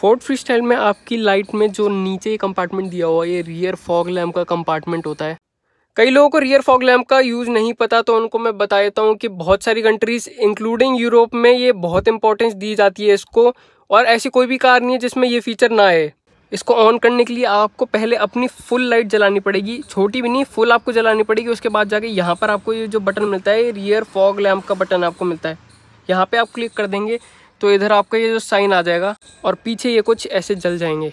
Ford free style में आपकी light में जो नीचे कंपार्टमेंट दिया हुआ ये रियर फॉग लैम्प का कंपार्टमेंट होता है कई लोगों को रियर फॉग लैम्प का यूज़ नहीं पता तो उनको मैं बता देता हूँ कि बहुत सारी कंट्रीज़ इंक्लूडिंग यूरोप में ये बहुत इंपॉर्टेंस दी जाती है इसको और ऐसी कोई भी कार नहीं है जिसमें ये फीचर ना आए इसको ऑन करने के लिए आपको पहले अपनी फुल लाइट जलानी पड़ेगी छोटी भी नहीं फुल आपको जलानी पड़ेगी उसके बाद जाके यहाँ पर आपको ये जो बटन मिलता है रियर फॉग लैम्प का बटन आपको मिलता है यहाँ पे आप क्लिक कर देंगे तो इधर आपका ये जो साइन आ जाएगा और पीछे ये कुछ ऐसे जल जाएंगे